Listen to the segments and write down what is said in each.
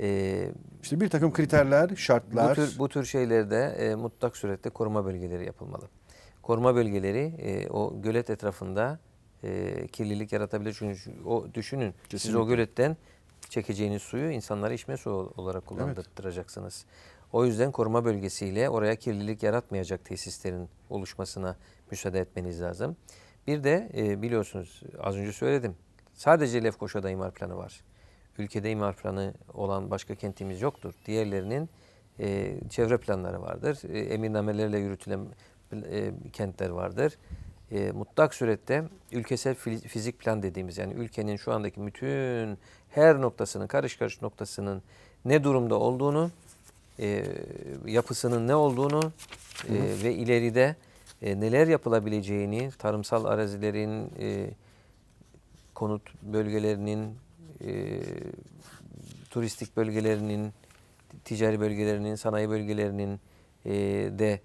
E, bir takım kriterler, şartlar. Bu tür, bu tür şeylerde e, mutlak surette koruma bölgeleri yapılmalı. Koruma bölgeleri e, o gölet etrafında e, kirlilik yaratabilir. Çünkü o düşünün Kesinlikle. siz o göletten çekeceğiniz suyu insanlara içme suyu olarak kullandırtacaksınız. Evet. O yüzden koruma bölgesiyle oraya kirlilik yaratmayacak tesislerin oluşmasına müsaade etmeniz lazım. Bir de e, biliyorsunuz az önce söyledim. Sadece Lefkoşa'da imar planı var ülkede imar planı olan başka kentimiz yoktur. Diğerlerinin e, çevre planları vardır. E, emirnamelerle yürütülen e, kentler vardır. E, mutlak surette ülkesel fizik plan dediğimiz yani ülkenin şu andaki bütün her noktasının karış karış noktasının ne durumda olduğunu, e, yapısının ne olduğunu e, ve ileride e, neler yapılabileceğini, tarımsal arazilerin, e, konut bölgelerinin, e, turistik bölgelerinin, ticari bölgelerinin, sanayi bölgelerinin e, de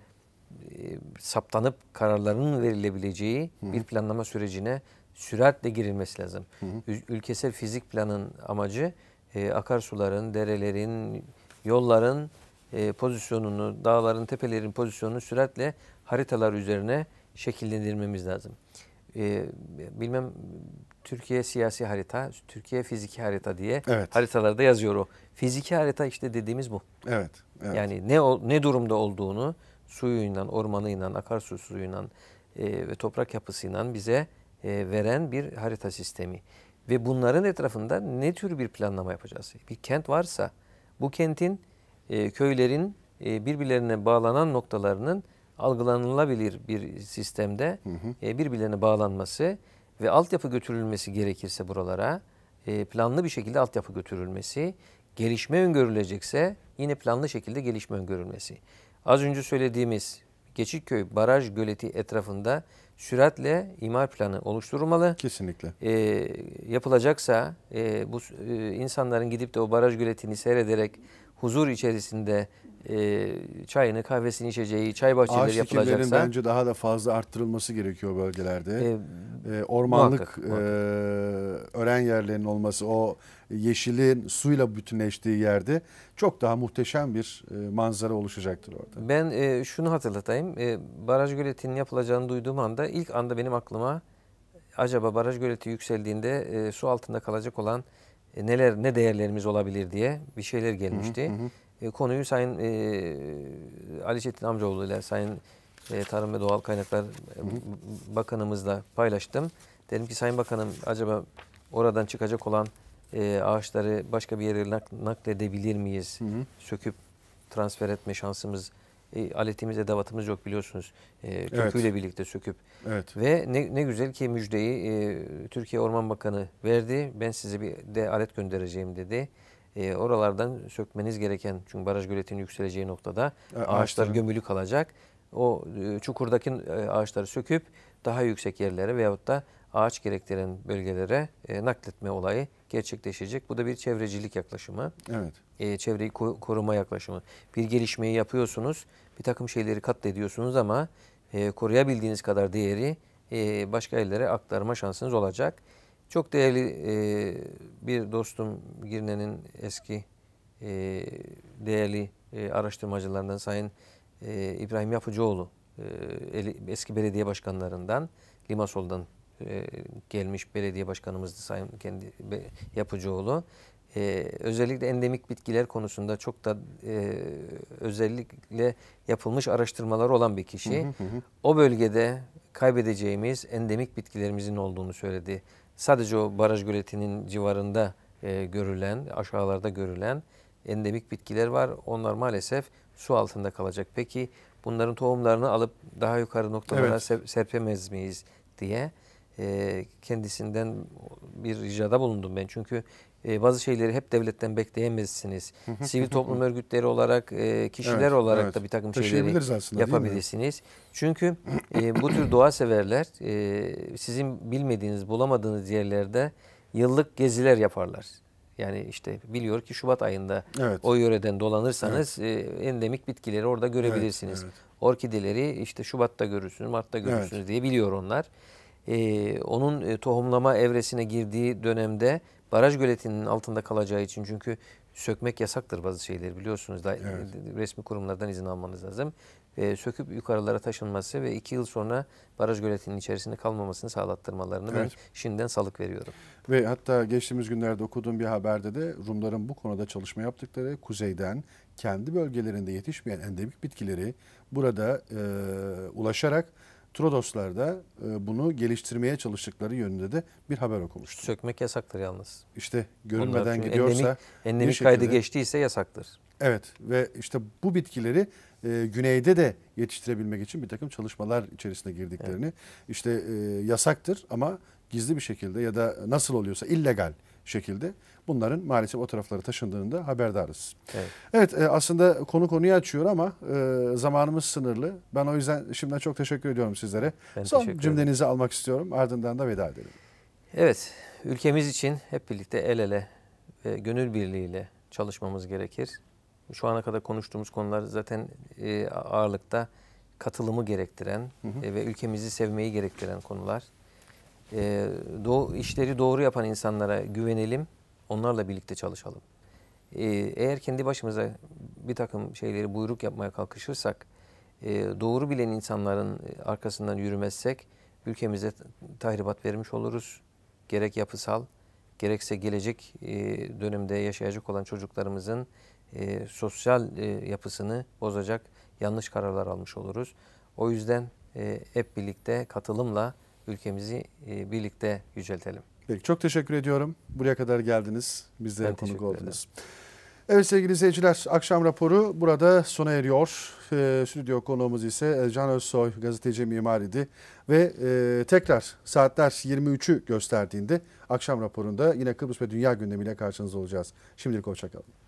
e, saptanıp kararların verilebileceği Hı. bir planlama sürecine süratle girilmesi lazım. Hı. Ülkesel fizik planın amacı e, akarsuların, derelerin, yolların e, pozisyonunu, dağların, tepelerin pozisyonunu süratle haritalar üzerine şekillendirmemiz lazım. E, bilmem Türkiye siyasi harita, Türkiye fiziki harita diye evet. haritalarda yazıyor o. Fiziki harita işte dediğimiz bu. Evet. evet. Yani ne ne durumda olduğunu suyuyla, ormanıyla, akarsu suyuyla e, ve toprak yapısıyla bize e, veren bir harita sistemi. Ve bunların etrafında ne tür bir planlama yapacağız? Bir kent varsa bu kentin e, köylerin e, birbirlerine bağlanan noktalarının algılanılabilir bir sistemde hı hı. E, birbirlerine bağlanması ve altyapı götürülmesi gerekirse buralara e, planlı bir şekilde altyapı götürülmesi, gelişme öngörülecekse yine planlı şekilde gelişme öngörülmesi. Az önce söylediğimiz Geçitköy Baraj Göleti etrafında süratle imar planı oluşturulmalı. Kesinlikle. E, yapılacaksa e, bu e, insanların gidip de o baraj göletini seyrederek huzur içerisinde e, çayını, kahvesini içeceği, çay bahçeleri Ağaç yapılacaksa. Ağaç bence daha da fazla arttırılması gerekiyor bölgelerde. E, e, ormanlık muhakkak. E, ören yerlerinin olması, o yeşilin suyla bütünleştiği yerde çok daha muhteşem bir e, manzara oluşacaktır orada. Ben e, şunu hatırlatayım. E, baraj göletinin yapılacağını duyduğum anda ilk anda benim aklıma acaba baraj göleti yükseldiğinde e, su altında kalacak olan e, neler ne değerlerimiz olabilir diye bir şeyler gelmişti. Hı hı hı. E, konuyu Sayın e, Ali Çetin Amcaoğlu ile Sayın e, Tarım ve Doğal Kaynaklar e, hı hı. Bakanımızla paylaştım. Dedim ki Sayın Bakanım acaba oradan çıkacak olan e, ağaçları başka bir yere nak nakledebilir miyiz? Hı hı. Söküp transfer etme şansımız, e, aletimiz, edevatımız yok biliyorsunuz. E, köküyle evet. birlikte söküp. Evet. Ve ne, ne güzel ki müjdeyi e, Türkiye Orman Bakanı verdi. Ben size bir de alet göndereceğim dedi e, oralardan sökmeniz gereken çünkü baraj göletinin yükseleceği noktada e, ağaçlar, gömülü kalacak. O e, çukurdaki e, ağaçları söküp daha yüksek yerlere veyahut da ağaç gerektiren bölgelere e, nakletme olayı gerçekleşecek. Bu da bir çevrecilik yaklaşımı. Evet. E, çevreyi ko- koruma yaklaşımı. Bir gelişmeyi yapıyorsunuz. Bir takım şeyleri katlediyorsunuz ama e, koruyabildiğiniz kadar değeri e, başka ellere aktarma şansınız olacak. Çok değerli e, bir dostum Girne'nin eski e, değerli e, araştırmacılarından Sayın e, İbrahim Yapıcıoğlu e, eski belediye başkanlarından Limasol'dan e, gelmiş belediye başkanımızdı Sayın kendi be, Yapıcıoğlu. E, özellikle endemik bitkiler konusunda çok da e, özellikle yapılmış araştırmalar olan bir kişi. Hı hı hı. O bölgede kaybedeceğimiz endemik bitkilerimizin olduğunu söyledi sadece o baraj göletinin civarında e, görülen, aşağılarda görülen endemik bitkiler var. Onlar maalesef su altında kalacak. Peki bunların tohumlarını alıp daha yukarı noktalara evet. serpemez miyiz diye e, kendisinden bir ricada bulundum ben. Çünkü e, bazı şeyleri hep devletten bekleyemezsiniz. Sivil toplum örgütleri olarak, e, kişiler evet, olarak evet. da bir takım şeyleri aslında, yapabilirsiniz. Çünkü e, bu tür doğa severler e, sizin bilmediğiniz, bulamadığınız yerlerde yıllık geziler yaparlar. Yani işte biliyor ki Şubat ayında evet. o yöreden dolanırsanız evet. e, endemik bitkileri orada görebilirsiniz. Evet, evet. Orkideleri işte Şubat'ta görürsünüz, Mart'ta görürsünüz evet. diye biliyor onlar e, onun e, tohumlama evresine girdiği dönemde baraj göletinin altında kalacağı için çünkü sökmek yasaktır bazı şeyleri biliyorsunuz. Da, evet. E, resmi kurumlardan izin almanız lazım. E, söküp yukarılara taşınması ve iki yıl sonra baraj göletinin içerisinde kalmamasını sağlattırmalarını evet. ben şimdiden salık veriyorum. Ve hatta geçtiğimiz günlerde okuduğum bir haberde de Rumların bu konuda çalışma yaptıkları kuzeyden kendi bölgelerinde yetişmeyen endemik bitkileri burada e, ulaşarak Trodoslar da e, bunu geliştirmeye çalıştıkları yönünde de bir haber okumuştum. Sökmek yasaktır yalnız. İşte görünmeden gidiyorsa. Endemik, endemik şekilde, kaydı geçtiyse yasaktır. Evet ve işte bu bitkileri e, güneyde de yetiştirebilmek için bir takım çalışmalar içerisine girdiklerini evet. işte e, yasaktır ama gizli bir şekilde ya da nasıl oluyorsa illegal şekilde bunların maalesef o taraflara taşındığında haberdarız. Evet, evet e, aslında konu konuyu açıyor ama e, zamanımız sınırlı. Ben o yüzden şimdiden çok teşekkür ediyorum sizlere. Ben Son cümlenizi almak istiyorum ardından da veda edelim. Evet ülkemiz için hep birlikte el ele ve gönül birliğiyle çalışmamız gerekir. Şu ana kadar konuştuğumuz konular zaten e, ağırlıkta katılımı gerektiren hı hı. ve ülkemizi sevmeyi gerektiren konular e, ee, do işleri doğru yapan insanlara güvenelim, onlarla birlikte çalışalım. E, eğer kendi başımıza bir takım şeyleri buyruk yapmaya kalkışırsak, e, doğru bilen insanların e, arkasından yürümezsek ülkemize tahribat vermiş oluruz. Gerek yapısal, gerekse gelecek e, dönemde yaşayacak olan çocuklarımızın e, sosyal e, yapısını bozacak yanlış kararlar almış oluruz. O yüzden e, hep birlikte katılımla ülkemizi e, birlikte yüceltelim. Peki çok teşekkür ediyorum. Buraya kadar geldiniz. Bizlere konuk oldunuz. Evet sevgili seyirciler akşam raporu burada sona eriyor. E, stüdyo konuğumuz ise e, Can Özsoy gazeteci mimar idi. Ve e, tekrar saatler 23'ü gösterdiğinde akşam raporunda yine Kıbrıs ve Dünya gündemiyle karşınızda olacağız. Şimdilik hoşçakalın.